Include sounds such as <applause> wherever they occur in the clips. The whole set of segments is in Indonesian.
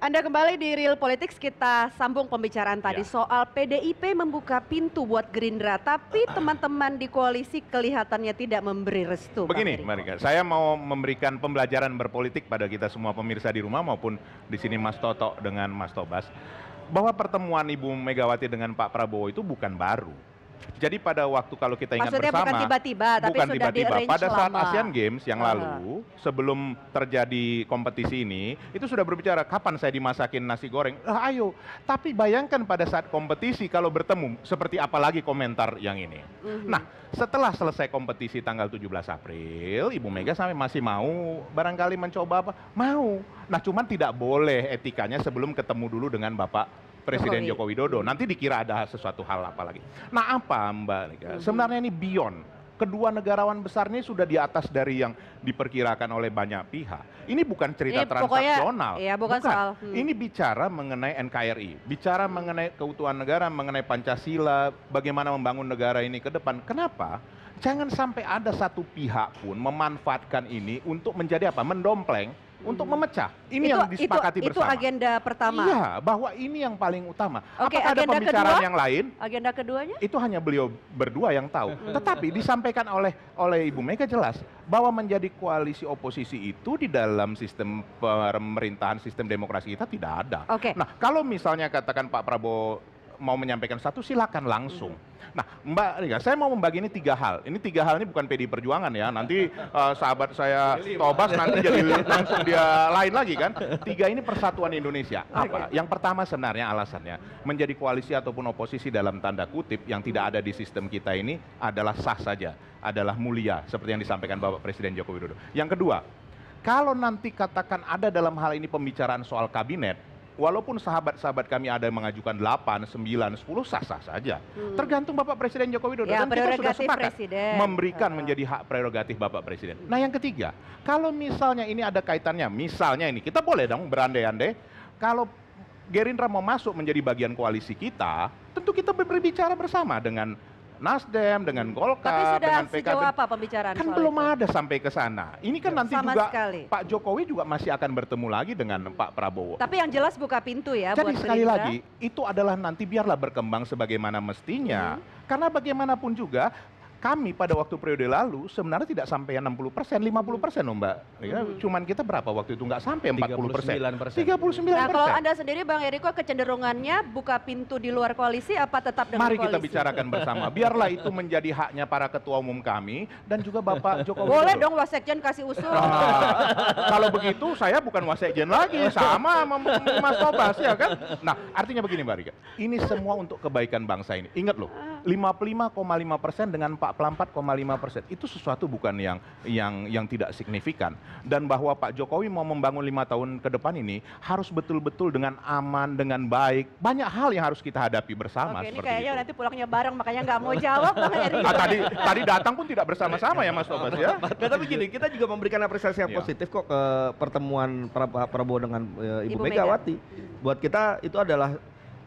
Anda kembali di Real Politics, kita sambung pembicaraan tadi ya. soal PDIP membuka pintu buat Gerindra, tapi ah. teman-teman di koalisi kelihatannya tidak memberi restu. Begini, Marika, saya mau memberikan pembelajaran berpolitik pada kita semua pemirsa di rumah maupun di sini Mas Toto dengan Mas Tobas, bahwa pertemuan Ibu Megawati dengan Pak Prabowo itu bukan baru jadi pada waktu kalau kita ingat Maksudnya bersama, bukan tiba-tiba, tapi bukan sudah tiba-tiba. Pada lama. saat Asian Games yang lalu, uh. sebelum terjadi kompetisi ini, itu sudah berbicara kapan saya dimasakin nasi goreng. Ah, ayo, tapi bayangkan pada saat kompetisi kalau bertemu, seperti apa lagi komentar yang ini. Uh mhm. -huh. Nah, setelah selesai kompetisi tanggal 17 April, Ibu Mega sampai masih mau barangkali mencoba apa? Mau. Nah, cuman tidak boleh etikanya sebelum ketemu dulu dengan Bapak Presiden Joko Widodo. Nanti dikira ada sesuatu hal apa lagi. Nah apa Mbak Nika? Hmm. Sebenarnya ini beyond. Kedua negarawan besar ini sudah di atas dari yang diperkirakan oleh banyak pihak. Ini bukan cerita ini transaksional. Pokoknya, ya, bukan, bukan. Soal, hmm. Ini bicara mengenai NKRI, bicara hmm. mengenai keutuhan negara, mengenai Pancasila, bagaimana membangun negara ini ke depan. Kenapa? Jangan sampai ada satu pihak pun memanfaatkan ini untuk menjadi apa? Mendompleng untuk memecah. Ini itu, yang disepakati itu, bersama. Itu agenda pertama. Iya, bahwa ini yang paling utama. Oke, Apakah ada pembicaraan kedua? yang lain? Agenda keduanya? Itu hanya beliau berdua yang tahu. Hmm. Tetapi disampaikan oleh oleh Ibu Mega jelas bahwa menjadi koalisi oposisi itu di dalam sistem pemerintahan sistem demokrasi kita tidak ada. Oke. Nah, kalau misalnya katakan Pak Prabowo mau menyampaikan satu silakan langsung. Nah, Mbak Rika, saya mau membagi ini tiga hal. Ini tiga hal ini bukan PD Perjuangan ya. Nanti uh, sahabat saya Tobas nanti jadi langsung dia lain lagi kan. Tiga ini persatuan Indonesia. Apa? Yang pertama sebenarnya alasannya menjadi koalisi ataupun oposisi dalam tanda kutip yang tidak ada di sistem kita ini adalah sah saja, adalah mulia seperti yang disampaikan Bapak Presiden Joko Widodo. Yang kedua, kalau nanti katakan ada dalam hal ini pembicaraan soal kabinet, walaupun sahabat-sahabat kami ada yang mengajukan 8, 9, 10 sah-sah saja. Hmm. Tergantung Bapak Presiden Joko Widodo ya, dan kita sudah sepakat Presiden. memberikan uh. menjadi hak prerogatif Bapak Presiden. Nah, yang ketiga, kalau misalnya ini ada kaitannya, misalnya ini kita boleh dong berandai-andai kalau Gerindra mau masuk menjadi bagian koalisi kita, tentu kita berbicara bersama dengan Nasdem, dengan hmm. Golkar, Tapi sudah dengan PKB. Sejauh apa pembicaraan kan belum itu? ada sampai ke sana. Ini kan nanti Sama juga sekali. Pak Jokowi juga masih akan bertemu lagi dengan Pak Prabowo. Tapi yang jelas buka pintu ya. Jadi buat sekali Gerindra. lagi itu adalah nanti biarlah berkembang sebagaimana mestinya. Hmm. Karena bagaimanapun juga kami pada waktu periode lalu sebenarnya tidak sampai 60 persen, 50 persen loh mbak. Ya, hmm. Cuman kita berapa waktu itu nggak sampai 40 persen. 39 persen. Nah kalau Anda sendiri Bang Eriko kecenderungannya buka pintu di luar koalisi apa tetap dengan Mari koalisi? kita bicarakan bersama. Biarlah itu menjadi haknya para ketua umum kami dan juga Bapak <laughs> Jokowi. Boleh dong Wasekjen kasih usul. Nah, kalau begitu saya bukan Wasekjen lagi, sama sama Mas Tobas ya kan. Nah artinya begini Mbak Rika, ini semua untuk kebaikan bangsa ini. Ingat loh, ah. 55,5 persen dengan 44,5 persen itu sesuatu bukan yang yang yang tidak signifikan dan bahwa Pak Jokowi mau membangun lima tahun ke depan ini harus betul-betul dengan aman dengan baik banyak hal yang harus kita hadapi bersama. Oke, ini kayaknya itu. nanti pulangnya bareng makanya nggak mau jawab bang ah, tadi tadi datang pun tidak bersama-sama ya Mas Tobas ya. <laughs> Nah, tapi gini kita juga memberikan apresiasi yang iya. positif kok ke pertemuan Prabowo dengan eh, Ibu, Ibu Megawati. Buat kita itu adalah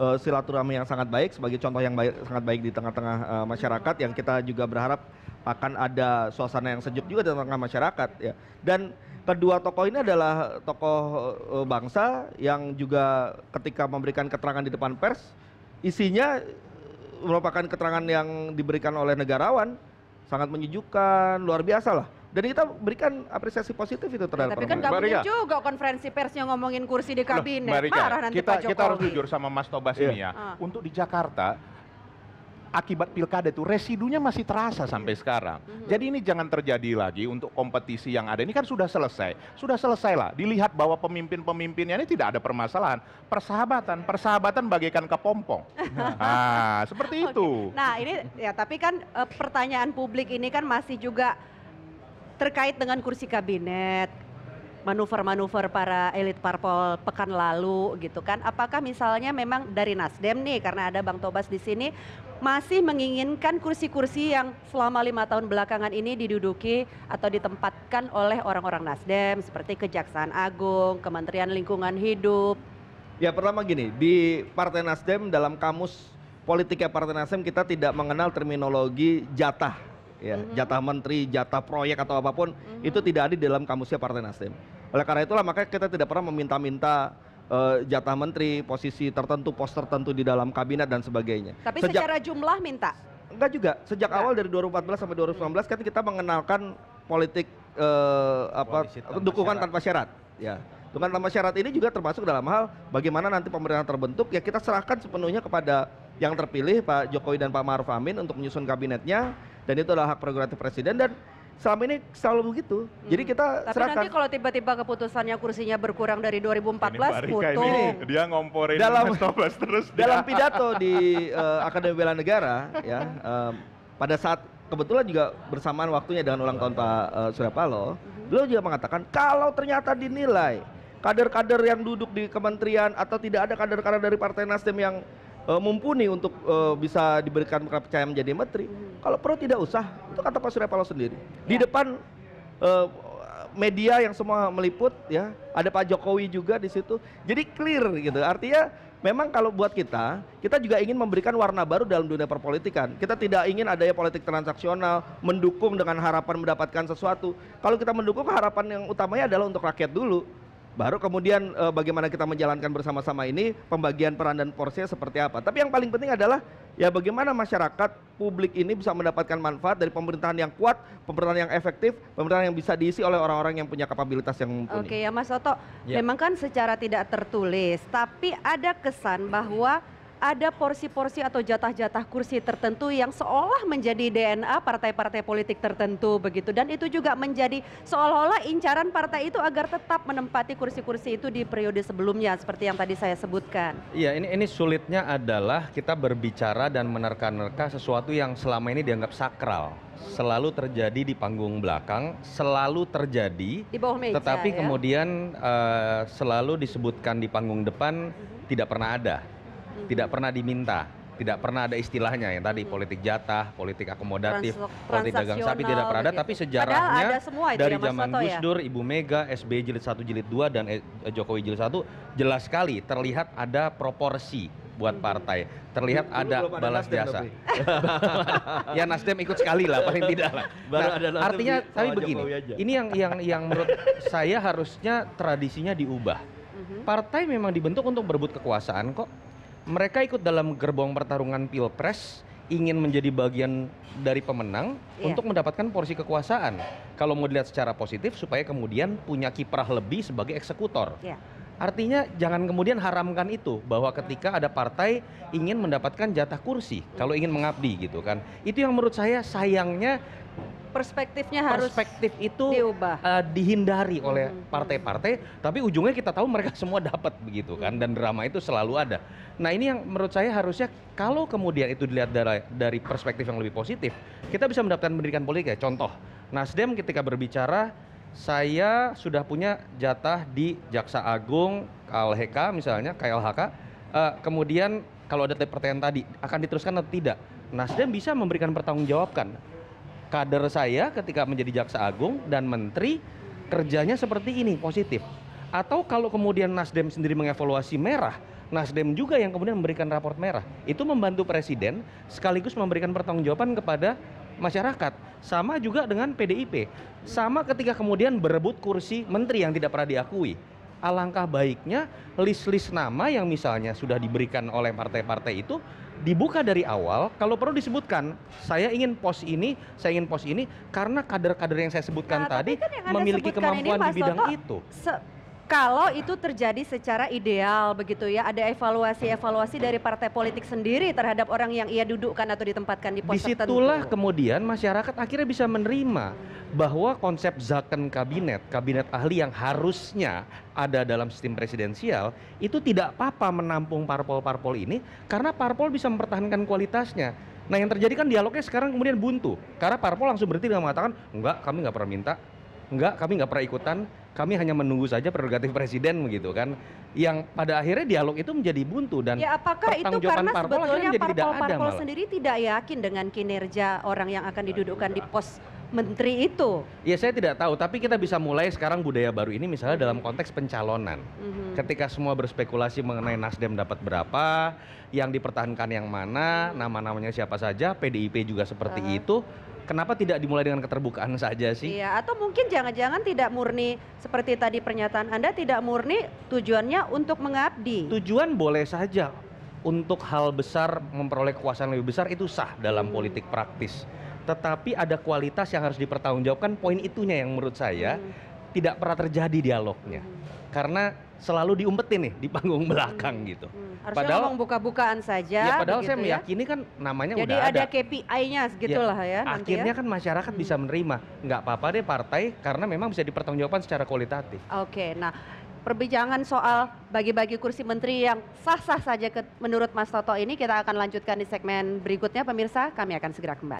uh, silaturahmi yang sangat baik sebagai contoh yang baik, sangat baik di tengah-tengah uh, masyarakat yang kita juga berharap akan ada suasana yang sejuk juga di tengah masyarakat ya. Dan kedua tokoh ini adalah tokoh uh, bangsa yang juga ketika memberikan keterangan di depan pers isinya merupakan keterangan yang diberikan oleh negarawan sangat menyejukkan, luar biasa lah. Dan kita berikan apresiasi positif itu terhadap ya, Tapi kan gak mungkin juga konferensi persnya ngomongin kursi di kabinet. Loh, Marika, Marah nanti kita, Pak Jokowi. Kita harus jujur sama Mas Tobas yeah. ini ya. Uh. Untuk di Jakarta, akibat pilkada itu residunya masih terasa sampai sekarang. Mm-hmm. Jadi ini jangan terjadi lagi untuk kompetisi yang ada ini kan sudah selesai. Sudah selesai lah. Dilihat bahwa pemimpin-pemimpinnya ini tidak ada permasalahan. Persahabatan, persahabatan bagaikan kepompong. Nah, <laughs> seperti itu. Okay. Nah, ini ya tapi kan e, pertanyaan publik ini kan masih juga terkait dengan kursi kabinet, manuver-manuver para elit parpol pekan lalu gitu kan. Apakah misalnya memang dari Nasdem nih karena ada Bang Tobas di sini masih menginginkan kursi-kursi yang selama lima tahun belakangan ini diduduki atau ditempatkan oleh orang-orang Nasdem seperti Kejaksaan Agung, Kementerian Lingkungan Hidup. Ya pertama gini, di Partai Nasdem dalam kamus politiknya Partai Nasdem kita tidak mengenal terminologi jatah ya mm -hmm. jatah menteri jatah proyek atau apapun mm -hmm. itu tidak ada di dalam kamusnya partai nasdem oleh karena itulah maka kita tidak pernah meminta-minta uh, jatah menteri posisi tertentu pos tertentu di dalam kabinet dan sebagainya tapi sejak, secara jumlah minta enggak juga sejak enggak. awal dari 2014 sampai 2019 hmm. kan kita mengenalkan politik uh, apa tanpa dukungan syarat. tanpa syarat ya dukungan tanpa syarat ini juga termasuk dalam hal bagaimana nanti pemerintahan terbentuk ya kita serahkan sepenuhnya kepada yang terpilih Pak Jokowi dan Pak Maruf Amin untuk menyusun kabinetnya dan itu adalah hak prerogatif presiden dan selama ini selalu begitu. Hmm. Jadi kita Tapi serahkan. nanti kalau tiba-tiba keputusannya kursinya berkurang dari 2014, putus. Ini, dia ngomporin dalam, <laughs> terus. Dalam pidato di uh, Akademi Bela Negara, ya, uh, pada saat kebetulan juga bersamaan waktunya dengan ulang tahun Pak uh, Surya Paloh, mhm. beliau juga mengatakan kalau ternyata dinilai kader-kader yang duduk di kementerian atau tidak ada kader-kader dari Partai Nasdem yang uh, mumpuni untuk uh, bisa diberikan kepercayaan menjadi menteri. Hmm. Kalau perlu tidak usah, itu kata Pak Surya Paloh sendiri. Ya. Di depan uh, media yang semua meliput ya, ada Pak Jokowi juga di situ. Jadi clear gitu. Artinya memang kalau buat kita, kita juga ingin memberikan warna baru dalam dunia perpolitikan. Kita tidak ingin adanya politik transaksional, mendukung dengan harapan mendapatkan sesuatu. Kalau kita mendukung harapan yang utamanya adalah untuk rakyat dulu Baru kemudian e, bagaimana kita menjalankan bersama-sama ini pembagian peran dan porsinya seperti apa. Tapi yang paling penting adalah ya bagaimana masyarakat publik ini bisa mendapatkan manfaat dari pemerintahan yang kuat, pemerintahan yang efektif, pemerintahan yang bisa diisi oleh orang-orang yang punya kapabilitas yang mumpuni. Oke ya Mas Oto, ya. memang kan secara tidak tertulis, tapi ada kesan bahwa ada porsi-porsi atau jatah-jatah kursi tertentu yang seolah menjadi DNA partai-partai politik tertentu begitu dan itu juga menjadi seolah-olah incaran partai itu agar tetap menempati kursi-kursi itu di periode sebelumnya seperti yang tadi saya sebutkan. Iya, ini ini sulitnya adalah kita berbicara dan menerka-nerka sesuatu yang selama ini dianggap sakral selalu terjadi di panggung belakang, selalu terjadi di bawah meja. Tetapi ya? kemudian uh, selalu disebutkan di panggung depan tidak pernah ada. Hmm. tidak pernah diminta tidak pernah ada istilahnya yang tadi hmm. politik jatah, politik akomodatif, Trans politik dagang sapi tidak pernah ada, gitu. tapi sejarahnya semua dari ya, zaman Gus ya? Dur, ya? Ibu Mega, SBY jilid 1 jilid 2 dan eh, Jokowi jilid 1 jelas sekali terlihat ada proporsi buat hmm. partai. Terlihat Dulu ada balas nasdem jasa. <laughs> ya Nasdem ikut sekali lah paling tidak lah. <laughs> nah, ada artinya tapi begini. Ini yang yang yang menurut <laughs> saya harusnya tradisinya diubah. Mhm. Partai memang dibentuk untuk berebut kekuasaan kok mereka ikut dalam gerbong pertarungan pilpres ingin menjadi bagian dari pemenang yeah. untuk mendapatkan porsi kekuasaan. Kalau mau dilihat secara positif supaya kemudian punya kiprah lebih sebagai eksekutor. Yeah. Artinya jangan kemudian haramkan itu bahwa ketika ada partai ingin mendapatkan jatah kursi kalau ingin mengabdi gitu kan. Itu yang menurut saya sayangnya perspektifnya harus perspektif itu diubah. Uh, dihindari oleh mm-hmm. partai-partai hmm. tapi ujungnya kita tahu mereka <laughs> semua dapat begitu kan dan drama itu selalu ada nah ini yang menurut saya harusnya kalau kemudian itu dilihat dari dari perspektif yang lebih positif kita bisa mendapatkan pendidikan politik ya contoh Nasdem ketika berbicara saya sudah punya jatah di Jaksa Agung KLHK misalnya KLHK uh, eh, kemudian kalau ada pertanyaan tadi akan diteruskan atau tidak Nasdem bisa memberikan pertanggungjawabkan kader saya ketika menjadi jaksa agung dan menteri kerjanya seperti ini positif. Atau kalau kemudian Nasdem sendiri mengevaluasi merah, Nasdem juga yang kemudian memberikan raport merah. Itu membantu presiden sekaligus memberikan pertanggungjawaban kepada masyarakat. Sama juga dengan PDIP. Sama ketika kemudian berebut kursi menteri yang tidak pernah diakui. Alangkah baiknya list-list nama yang misalnya sudah diberikan oleh partai-partai itu dibuka dari awal, kalau perlu disebutkan, saya ingin pos ini, saya ingin pos ini, karena kader-kader yang saya sebutkan nah, tadi kan memiliki kemampuan ini, Mas di bidang Toto, itu. kalau itu terjadi secara ideal begitu ya, ada evaluasi-evaluasi dari partai politik sendiri terhadap orang yang ia dudukkan atau ditempatkan di pos Disitulah tertentu. kemudian masyarakat akhirnya bisa menerima bahwa konsep zaken kabinet, kabinet ahli yang harusnya ada dalam sistem presidensial itu tidak apa-apa menampung parpol-parpol ini karena parpol bisa mempertahankan kualitasnya. Nah yang terjadi kan dialognya sekarang kemudian buntu karena parpol langsung berhenti dengan mengatakan enggak kami nggak pernah minta, enggak kami nggak pernah ikutan, kami hanya menunggu saja prerogatif presiden begitu kan yang pada akhirnya dialog itu menjadi buntu dan ya apakah itu karena parpol sebetulnya parpol-parpol parpol sendiri tidak yakin dengan kinerja orang yang akan didudukkan di pos menteri itu. Ya saya tidak tahu, tapi kita bisa mulai sekarang budaya baru ini misalnya dalam mm-hmm. konteks pencalonan. Mm -hmm. Ketika semua berspekulasi mengenai Nasdem dapat berapa, yang dipertahankan yang mana, mm-hmm. nama-namanya siapa saja, PDIP juga seperti uh. itu. Kenapa tidak dimulai dengan keterbukaan saja sih? Iya, atau mungkin jangan-jangan tidak murni seperti tadi pernyataan Anda tidak murni tujuannya untuk mengabdi. Tujuan boleh saja untuk hal besar memperoleh kekuasaan lebih besar itu sah dalam hmm. politik praktis tetapi ada kualitas yang harus dipertanggungjawabkan poin itunya yang menurut saya hmm. tidak pernah terjadi dialognya hmm. karena selalu diumpetin nih di panggung hmm. belakang hmm. gitu. Hmm. padahal ngomong buka-bukaan saja. Iya, ya padahal saya meyakini ya? kan namanya Jadi udah ada. Jadi ada KPI-nya iya. segitulah ya, ya nanti Akhirnya ya. kan masyarakat hmm. bisa menerima. Nggak apa-apa deh partai karena memang bisa dipertanggungjawabkan secara kualitatif. Oke, okay, nah perbincangan soal bagi-bagi kursi menteri yang sah-sah saja menurut Mas Toto ini kita akan lanjutkan di segmen berikutnya pemirsa. Kami akan segera kembali.